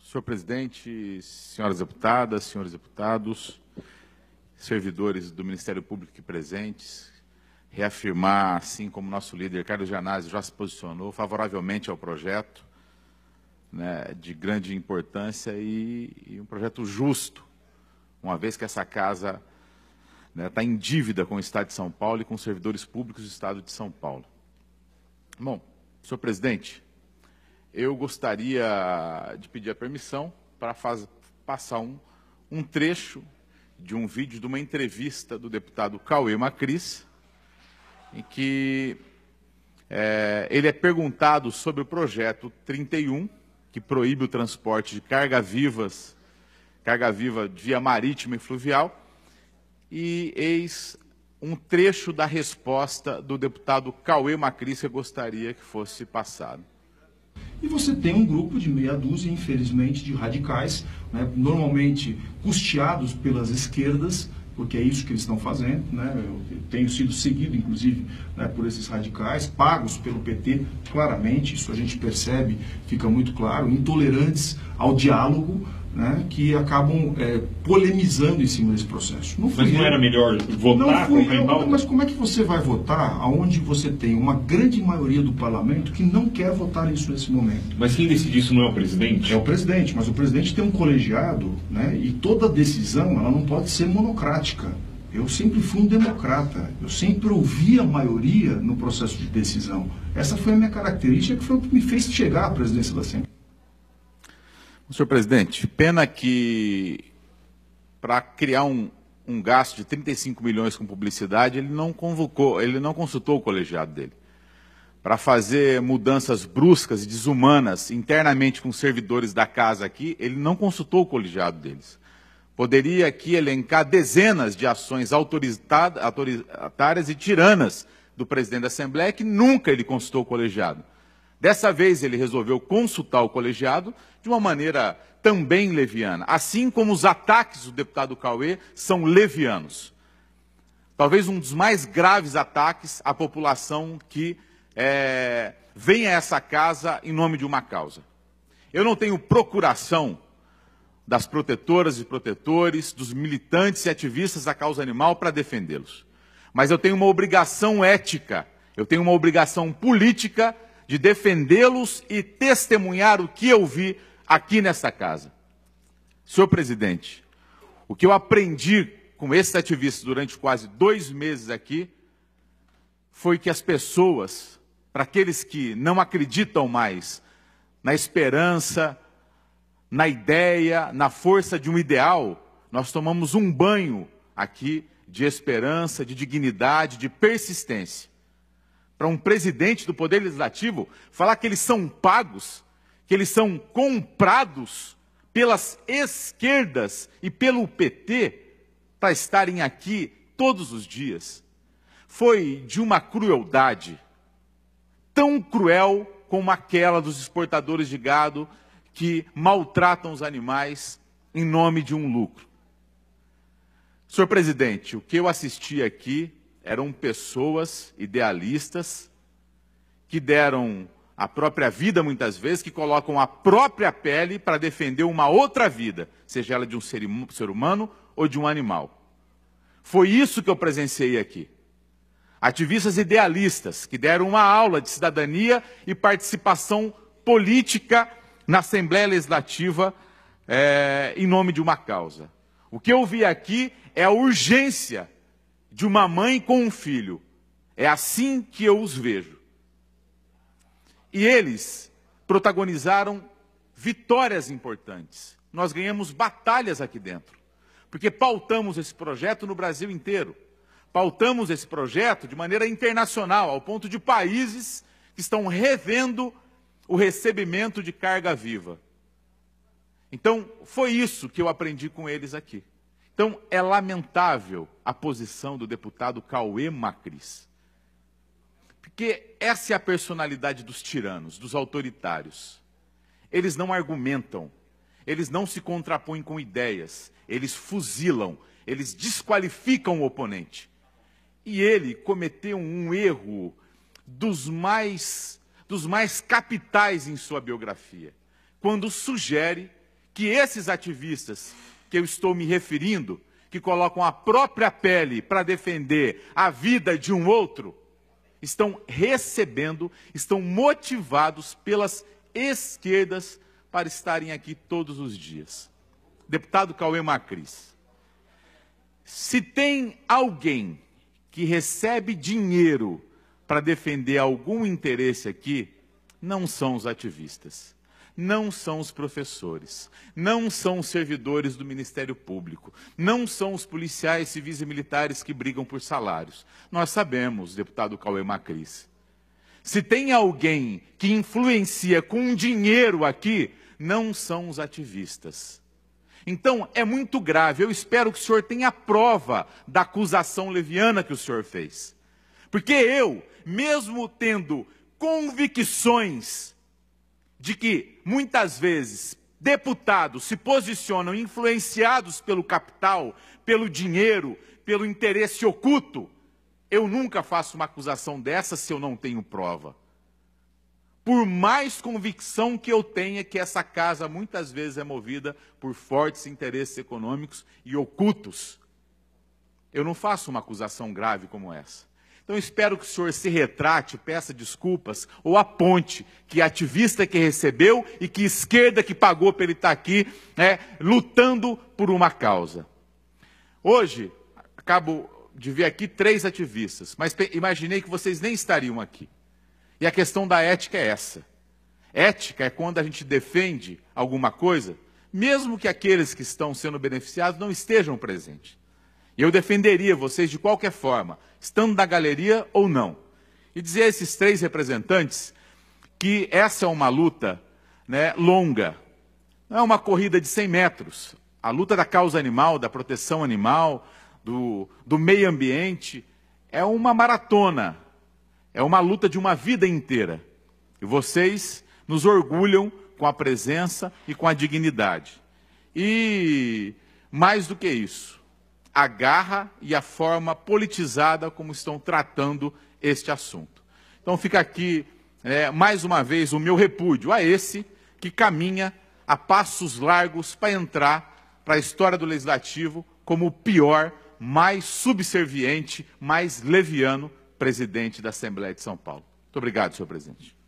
Senhor presidente, senhoras deputadas, senhores deputados, servidores do Ministério Público aqui presentes, reafirmar, assim como nosso líder Carlos Janazzi já se posicionou favoravelmente ao projeto, né, de grande importância e, e, um projeto justo, uma vez que essa casa está né, tá em dívida com o Estado de São Paulo e com os servidores públicos do Estado de São Paulo. Bom, senhor presidente, eu gostaria de pedir a permissão para faz, passar um, um, trecho de um vídeo de uma entrevista do deputado Cauê Macris, em que é, ele é perguntado sobre o projeto 31, que proíbe o transporte de carga vivas, carga viva via marítima e fluvial, e eis um trecho da resposta do deputado Cauê Macris que eu gostaria que fosse passado e você tem um grupo de meia dúzia, infelizmente, de radicais, né, normalmente custeados pelas esquerdas, porque é isso que eles estão fazendo. Né? Eu tenho sido seguido, inclusive, né, por esses radicais, pagos pelo PT, claramente, isso a gente percebe, fica muito claro, intolerantes ao diálogo, né, que acabam é, polemizando em cima desse processo. Não mas não eu. era melhor votar não fui, não, Mas como é que você vai votar aonde você tem uma grande maioria do parlamento que não quer votar isso nesse momento? Mas quem decide isso não é o presidente? É o presidente, mas o presidente tem um colegiado né, e toda decisão ela não pode ser monocrática. Eu sempre fui um democrata, eu sempre ouvi a maioria no processo de decisão. Essa foi a minha característica que foi o que me fez chegar à presidência da Assembleia. Senhor presidente, pena que para criar um, um gasto de 35 milhões com publicidade, ele não convocou, ele não consultou o colegiado dele. Para fazer mudanças bruscas e desumanas internamente com servidores da casa aqui, ele não consultou o colegiado deles. Poderia aqui elencar dezenas de ações autoritárias e tiranas do presidente da Assembleia que nunca ele consultou o colegiado. Dessa vez ele resolveu consultar o colegiado de uma maneira também leviana, assim como os ataques do deputado Cauê são levianos. Talvez um dos mais graves ataques à população que é, vem a essa casa em nome de uma causa. Eu não tenho procuração das protetoras e protetores, dos militantes e ativistas da causa animal para defendê-los. Mas eu tenho uma obrigação ética, eu tenho uma obrigação política de defendê-los e testemunhar o que eu vi aqui nesta casa. Senhor presidente, o que eu aprendi com esses ativistas durante quase dois meses aqui foi que as pessoas, para aqueles que não acreditam mais na esperança, na ideia, na força de um ideal, nós tomamos um banho aqui de esperança, de dignidade, de persistência para um presidente do Poder Legislativo falar que eles são pagos, que eles são comprados pelas esquerdas e pelo PT para estarem aqui todos os dias. Foi de uma crueldade tão cruel como aquela dos exportadores de gado que maltratam os animais em nome de um lucro. Senhor presidente, o que eu assisti aqui eram pessoas idealistas que deram a própria vida muitas vezes, que colocam a própria pele para defender uma outra vida, seja ela de um ser, ser humano ou de um animal. Foi isso que eu presenciei aqui. Ativistas idealistas que deram uma aula de cidadania e participação política na Assembleia Legislativa é, em nome de uma causa. O que eu vi aqui é a urgência de uma mãe com um filho. É assim que eu os vejo. E eles protagonizaram vitórias importantes. Nós ganhamos batalhas aqui dentro, porque pautamos esse projeto no Brasil inteiro. Pautamos esse projeto de maneira internacional, ao ponto de países que estão revendo o recebimento de carga viva. Então, foi isso que eu aprendi com eles aqui. Então, é lamentável a posição do deputado Cauê Macris. Porque essa é a personalidade dos tiranos, dos autoritários. Eles não argumentam, eles não se contrapõem com ideias, eles fuzilam, eles desqualificam o oponente. E ele cometeu um erro dos mais dos mais capitais em sua biografia, quando sugere que esses ativistas que eu estou me referindo, que colocam a própria pele para defender a vida de um outro, estão recebendo, estão motivados pelas esquerdas para estarem aqui todos os dias. Deputado Cauê Macris, se tem alguém que recebe dinheiro para defender algum interesse aqui, não são os ativistas não são os professores, não são os servidores do Ministério Público, não são os policiais civis e militares que brigam por salários. Nós sabemos, deputado Cauê Macris. Se tem alguém que influencia com dinheiro aqui, não são os ativistas. Então, é muito grave. Eu espero que o senhor tenha prova da acusação leviana que o senhor fez. Porque eu, mesmo tendo convicções de que muitas vezes deputados se posicionam influenciados pelo capital, pelo dinheiro, pelo interesse oculto, eu nunca faço uma acusação dessa se eu não tenho prova. Por mais convicção que eu tenha que essa casa muitas vezes é movida por fortes interesses econômicos e ocultos, eu não faço uma acusação grave como essa. Então espero que o senhor se retrate, peça desculpas, ou aponte que ativista que recebeu e que esquerda que pagou para ele estar tá aqui, né, lutando por uma causa. Hoje, acabo de ver aqui três ativistas, mas imaginei que vocês nem estariam aqui. E a questão da ética é essa. Ética é quando a gente defende alguma coisa, mesmo que aqueles que estão sendo beneficiados não estejam presentes. E eu defenderia vocês de qualquer forma, estando na galeria ou não. E dizer a esses três representantes que essa é uma luta né, longa. Não é uma corrida de 100 metros. A luta da causa animal, da proteção animal, do, do meio ambiente, é uma maratona. É uma luta de uma vida inteira. E vocês nos orgulham com a presença e com a dignidade. E mais do que isso, a garra e a forma politizada como estão tratando este assunto. Então fica aqui, é, mais uma vez, o meu repúdio a esse que caminha a passos largos para entrar para a história do legislativo como o pior, mais subserviente, mais leviano presidente da Assembleia de São Paulo. Muito obrigado, senhor presidente.